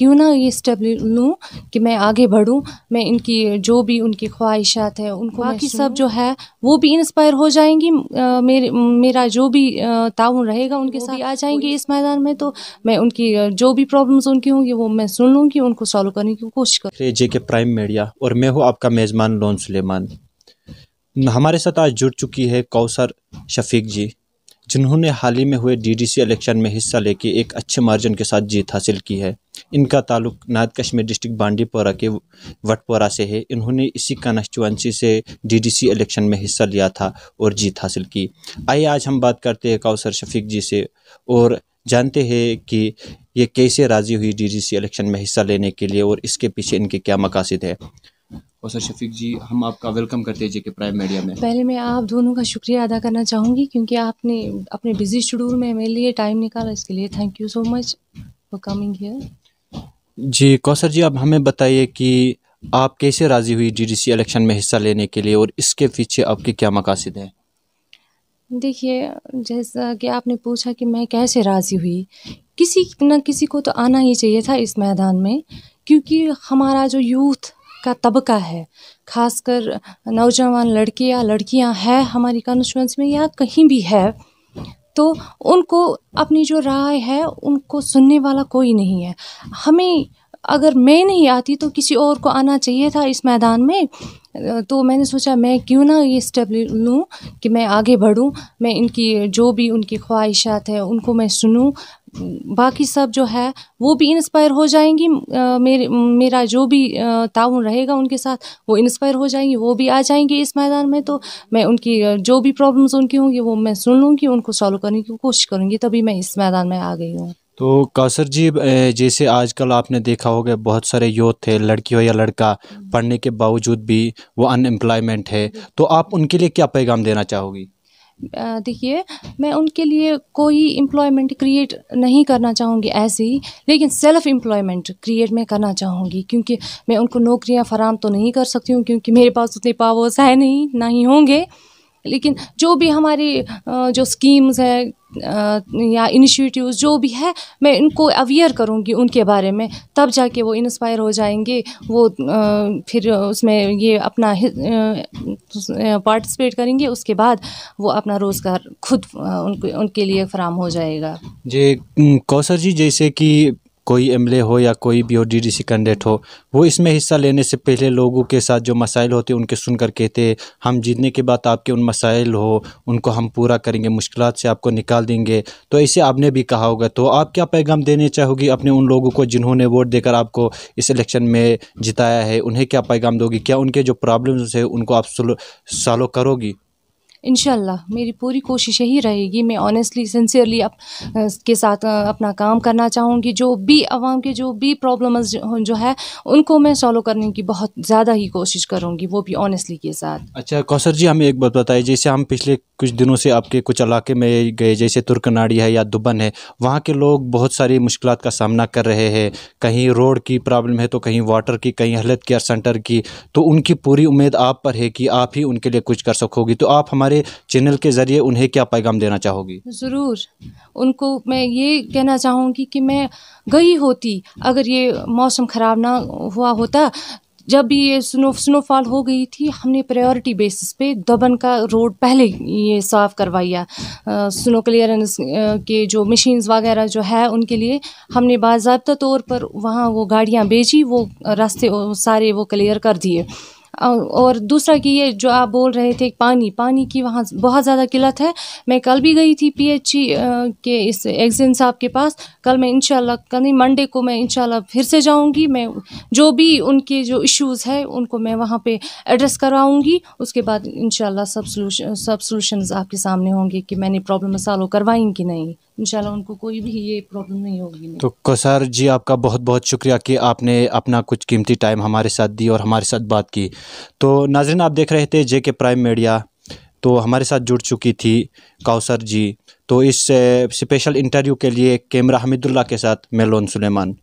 क्यों ना ये स्टेप लूँ कि मैं आगे बढ़ूँ मैं इनकी जो भी उनकी ख्वाहिशात है उनको बाकी सब जो है वो भी इंस्पायर हो जाएंगी मेरे मेरा जो भी ताउन रहेगा उनके साथ आ जाएंगे इस मैदान में तो हम्म। मैं उनकी जो भी प्रॉब्लम्स उनकी होंगी वो मैं सुन लूँगी उनको सॉल्व करने की कोशिश कर जे के प्राइम मीडिया और मैं हूँ आपका मेज़बान लोन सुलेमान हमारे साथ आज जुड़ चुकी है कौसर शफीक जी जिन्होंने हाल ही में हुए डीडीसी इलेक्शन में हिस्सा लेके एक अच्छे मार्जिन के साथ जीत हासिल की है इनका ताल्लुक नायद कश्मीर डिस्ट्रिक्ट बांडीपोरा के वटपोरा से है इन्होंने इसी कॉन्स्टिट्यूंसी से डीडीसी इलेक्शन में हिस्सा लिया था और जीत हासिल की आइए आज हम बात करते हैं कौसर शफीक जी से और जानते हैं कि ये कैसे राज़ी हुई डीडीसी इलेक्शन में हिस्सा लेने के लिए और इसके पीछे इनके क्या मकासद है कौसर शफीक जी हम आपका वेलकम करते हैं जेके प्राइम मीडिया में पहले मैं आप दोनों का शुक्रिया अदा करना चाहूँगी क्योंकि आपने अपने बिजी शेड्यूल में मेरे लिए टाइम निकाला इसके लिए thank you so much for coming here ji Kausar ji आप हमें बताइए कि आप कैसे राज़ी हुई जीडीसी इलेक्शन में हिस्सा लेने के लिए और इसके पीछे आपके क्या मकासद हैं देखिए जैसा कि आपने पूछा कि मैं कैसे राज़ी हुई किसी न किसी को तो आना ही चाहिए था इस मैदान में क्योंकि हमारा जो यूथ का तबका है खासकर नौजवान लड़के या लड़कियां हैं हमारी कॉन्स्टिट्यूंस में या कहीं भी है तो उनको अपनी जो राय है उनको सुनने वाला कोई नहीं है हमें अगर मैं नहीं आती तो किसी और को आना चाहिए था इस मैदान में तो मैंने सोचा मैं क्यों ना ये स्टेप लूँ कि मैं आगे बढ़ूँ मैं इनकी जो भी उनकी ख्वाहिशात है उनको मैं सुनूँ बाकी सब जो है वो भी इंस्पायर हो जाएंगी मेरे मेरा जो भी ताउन रहेगा उनके साथ वो इंस्पायर हो जाएंगी वो भी आ जाएंगे इस मैदान में तो मैं उनकी जो भी प्रॉब्लम्स उनकी होंगी वो मैं सुन लूँगी उनको सॉल्व करने की कोशिश करूँगी तभी मैं इस मैदान में आ गई हूँ तो कौसर जी जैसे आजकल आपने देखा होगा बहुत सारे यूथ है लड़की हो या लड़का हम्म। पढ़ने के बावजूद भी वो अनएम्प्लॉयमेंट है तो आप उनके लिए क्या पैगाम देना चाहोगी देखिए मैं उनके लिए कोई एम्प्लॉयमेंट क्रिएट नहीं करना चाहूँगी ऐसे ही लेकिन सेल्फ एम्प्लॉयमेंट क्रिएट मैं करना चाहूँगी क्योंकि मैं उनको नौकरियाँ फराम तो नहीं कर सकती हूँ क्योंकि मेरे पास उतने पावर्स है नहीं ना ही होंगे लेकिन जो भी हमारी जो स्कीम्स है या इनिशिएटिव्स जो भी है मैं इनको अवेयर करूँगी उनके बारे में तब जाके वो इंस्पायर हो जाएंगे वो फिर उसमें ये अपना पार्टिसिपेट करेंगे उसके बाद वो अपना रोज़गार खुद उनके उनके लिए फराम हो जाएगा जी कौशर जी जैसे कि कोई एम हो या कोई भी हो डी कैंडिडेट हो वो इसमें हिस्सा लेने से पहले लोगों के साथ जो मसाइल होते उनके सुनकर कहते हम जीतने के बाद आपके उन मसाइल हो उनको हम पूरा करेंगे मुश्किल से आपको निकाल देंगे तो ऐसे आपने भी कहा होगा तो आप क्या पैगाम देने चाहोगी अपने उन लोगों को जिन्होंने वोट देकर आपको इस इलेक्शन में जिताया है उन्हें क्या पैगाम दोगी क्या उनके जो प्रॉब्लम्स है उनको आप सॉल्व करोगी इनशाला मेरी पूरी कोशिश यही रहेगी मैं ऑनेस्टली सिंसियरली अप, के साथ अपना काम करना चाहूँगी जो भी आवाम के जो भी प्रॉब्लम जो, जो है उनको मैं सॉल्व करने की बहुत ज़्यादा ही कोशिश करूँगी वो भी ऑनेस्टली के साथ अच्छा कौसर जी हमें एक बात बताइए जैसे हम पिछले कुछ दिनों से आपके कुछ इलाके में गए जैसे तुर्कनाड़ी है या दुबन है वहाँ के लोग बहुत सारी मुश्किल का सामना कर रहे हैं कहीं रोड की प्रॉब्लम है तो कहीं वाटर की कहीं हेल्थ केयर सेंटर की तो उनकी पूरी उम्मीद आप पर है कि आप ही उनके लिए कुछ कर सकोगी तो आप हमारे हमारे चैनल के ज़रिए उन्हें क्या पैगाम देना चाहोगी ज़रूर उनको मैं ये कहना चाहूँगी कि मैं गई होती अगर ये मौसम ख़राब ना हुआ होता जब भी ये स्नो स्नोफॉल हो गई थी हमने प्रायोरिटी बेसिस पे दबन का रोड पहले ये साफ़ करवाया स्नो क्लियरेंस के जो मशीन्स वगैरह जो है उनके लिए हमने बाबा तौर पर वहाँ वो गाड़ियाँ भेजी वो रास्ते सारे वो क्लियर कर दिए और दूसरा कि ये जो आप बोल रहे थे पानी पानी की वहाँ बहुत ज़्यादा किल्लत है मैं कल भी गई थी पीएचई के इस एग्जिन साहब के पास कल मैं इंशाल्लाह कल नहीं मंडे को मैं इंशाल्लाह फिर से जाऊँगी मैं जो भी उनके जो इश्यूज़ है उनको मैं वहाँ पे एड्रेस करवाऊँगी उसके बाद इन सब सोलूशन सब सोलूशन आपके सामने होंगे कि मैंने प्रॉब्लम सॉल्व करवाई कि नहीं इंशाल्लाह उनको कोई भी ये प्रॉब्लम नहीं होगी तो कसर जी आपका बहुत बहुत शुक्रिया कि आपने अपना कुछ कीमती टाइम हमारे साथ दी और हमारे साथ बात की तो नाजरन आप देख रहे थे जे के प्राइम मीडिया तो हमारे साथ जुड़ चुकी थी कौसर जी तो इस स्पेशल eh, इंटरव्यू के लिए कैमरा हमिदुल्ला के साथ मेलोन सुलेमान